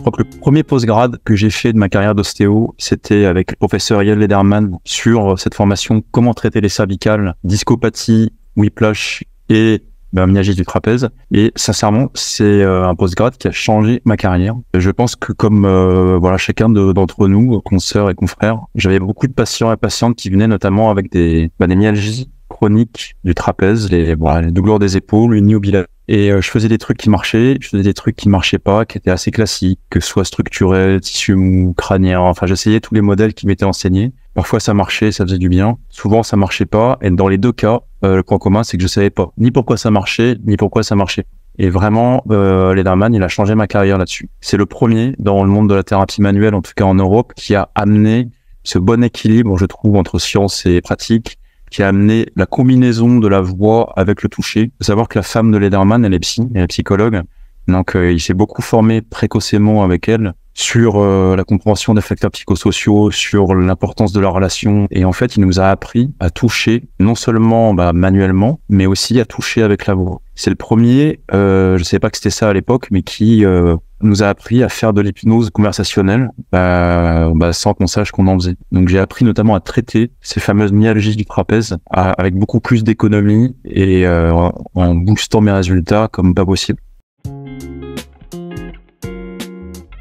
Je crois que le premier post postgrad que j'ai fait de ma carrière d'ostéo, c'était avec le professeur Yael Lederman sur euh, cette formation comment traiter les cervicales, discopathie, whiplash et ben, bah, myalgie du trapèze. Et sincèrement, c'est euh, un postgrad qui a changé ma carrière. je pense que comme euh, voilà chacun d'entre nous, consoeurs et confrères, j'avais beaucoup de patients et patientes qui venaient notamment avec des, ben, des myalgies chronique du trapèze, les, voilà, les douleurs des épaules, une niobilalie. Et euh, je faisais des trucs qui marchaient, je faisais des trucs qui marchaient pas, qui étaient assez classiques, que soit structurel, tissu mou, crânien. Enfin, j'essayais tous les modèles qui m'étaient enseignés. Parfois, ça marchait, ça faisait du bien. Souvent, ça marchait pas. Et dans les deux cas, euh, le point commun, c'est que je savais pas ni pourquoi ça marchait, ni pourquoi ça marchait. Et vraiment, euh, Lederman, il a changé ma carrière là-dessus. C'est le premier dans le monde de la thérapie manuelle, en tout cas en Europe, qui a amené ce bon équilibre, je trouve, entre science et pratique, qui a amené la combinaison de la voix avec le toucher. Il savoir que la femme de Lederman, elle est psy, elle est psychologue. Donc, euh, il s'est beaucoup formé précocement avec elle sur euh, la compréhension des facteurs psychosociaux, sur l'importance de la relation. Et en fait, il nous a appris à toucher, non seulement bah, manuellement, mais aussi à toucher avec la voix. C'est le premier, euh, je ne savais pas que c'était ça à l'époque, mais qui euh, nous a appris à faire de l'hypnose conversationnelle bah, bah, sans qu'on sache qu'on en faisait. Donc j'ai appris notamment à traiter ces fameuses myalgies du trapèze avec beaucoup plus d'économie et euh, en, boostant mes résultats comme pas possible.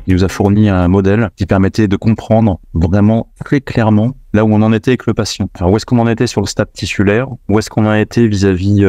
Il nous a fourni un modèle qui permettait de comprendre vraiment très clairement là où on en était avec le patient. Alors où est-ce qu'on en était sur le stade tissulaire Où est-ce qu'on en était vis-à-vis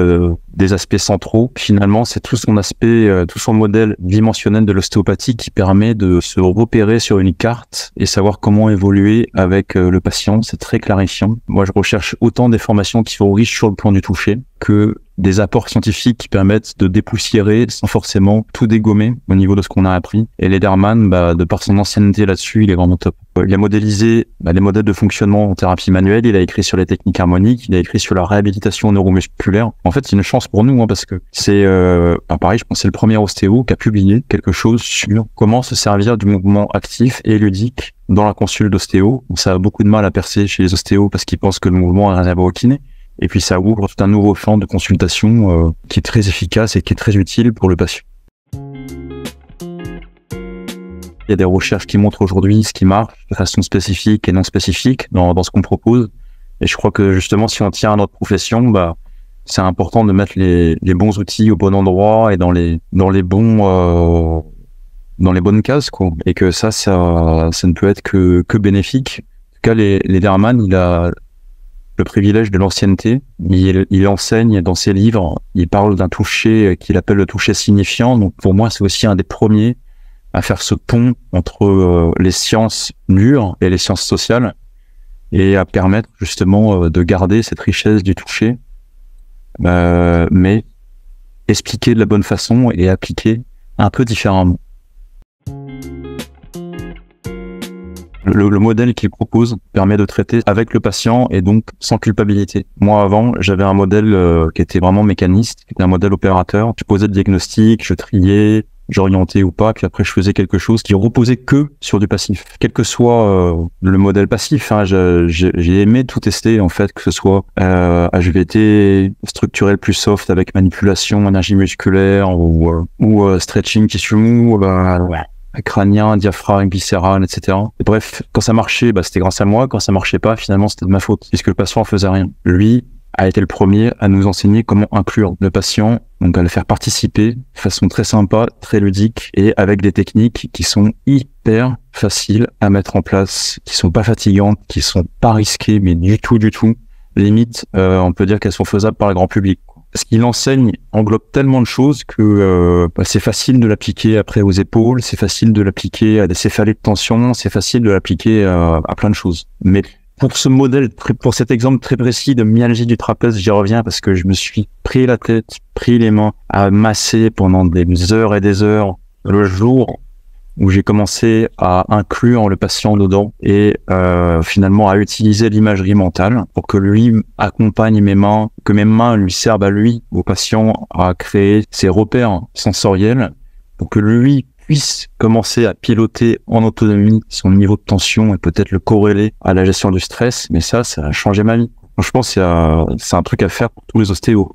des aspects centraux. Finalement, c'est tout son aspect, euh, tout son modèle dimensionnel de l'ostéopathie qui permet de se repérer sur une carte et savoir comment évoluer avec euh, le patient. C'est très clarifiant. Moi, je recherche autant des formations qui sont riches sur le plan du toucher que des apports scientifiques qui permettent de dépoussiérer sans forcément tout dégommer au niveau de ce qu'on a appris. Et Lederman, bah, de par son ancienneté là-dessus, il est vraiment top. Euh, il a modélisé bah, les modèles de fonctionnement en thérapie manuelle, il a écrit sur les techniques harmoniques, il a écrit sur la réhabilitation neuromusculaire. En fait, c'est une chance pour nous, hein, parce que c'est, euh, pareil, je pense c'est le premier ostéo qui a publié quelque chose sur comment se servir du mouvement actif et ludique dans la consulte d'ostéo. Ça a beaucoup de mal à percer chez les ostéos parce qu'ils pensent que le mouvement à voir au kiné. Et puis ça ouvre tout un nouveau champ de consultation euh, qui est très efficace et qui est très utile pour le patient. Il y a des recherches qui montrent aujourd'hui ce qui marche de façon spécifique et non spécifique dans, dans ce qu'on propose. Et je crois que justement, si on tient à notre profession, bah, c'est important de mettre les, bons outils au bon endroit et dans les dans les bons euh, dans les bonnes cases quoi. Et que ça, ça, ça ne peut être que que bénéfique. En tout cas, les les Derman, il a le privilège de l'ancienneté. Il, enseigne dans ses livres, il parle d'un toucher qu'il appelle le toucher signifiant. Donc pour moi, c'est aussi un des premiers à faire ce pont entre euh, les sciences mûres et les sciences sociales et à permettre justement euh, de garder cette richesse du toucher euh, mais expliquer de la bonne façon et appliquer un peu différemment. Le, modèle qu'il propose permet de traiter avec le patient et donc sans culpabilité. Moi, avant, j'avais un modèle euh, qui était vraiment mécaniste, qui un modèle opérateur. Je posais le diagnostic, je triais, j'orientais ou pas, puis après je faisais quelque chose qui reposait que sur du passif. Quel que soit euh, le modèle passif, hein, j'ai aimé tout tester en fait, que ce soit euh, HVT structurel plus soft avec manipulation, énergie musculaire ou, euh, ou euh, stretching tissu mou, bah, ouais crânien, diaphragme, viscéral, etc. bref, quand ça marchait, bah, c'était grâce à moi. Quand ça marchait pas, finalement, c'était de ma faute, puisque le en faisait rien. Lui, a été le premier à nous enseigner comment inclure le patient, donc à le faire participer de façon très sympa, très ludique et avec des techniques qui sont hyper faciles à mettre en place, qui sont pas fatigantes, qui sont pas risquées, mais du tout, du tout. Limite, euh, on peut dire qu'elles sont faisables par le grand public. Ce qu'il enseigne englobe tellement de choses que euh, bah, c'est facile de l'appliquer après aux épaules, c'est facile de l'appliquer à des céphalées de tension, c'est facile de l'appliquer euh, à, plein de choses pour ce modèle, pour cet exemple très précis de myalgie du trapèze, j'y reviens parce que je me suis pris la tête, pris les mains à masser pendant des heures et des heures le jour où j'ai commencé à inclure le patient dedans et euh, finalement à utiliser l'imagerie mentale pour que lui accompagne mes mains, que mes mains lui servent à lui, au patient, à créer ses repères sensoriels pour que lui puisse commencer à piloter en autonomie son niveau de tension et peut-être le corréler à la gestion du stress. Mais ça, ça a changé ma vie. je pense que c'est un truc à faire pour tous les ostéos.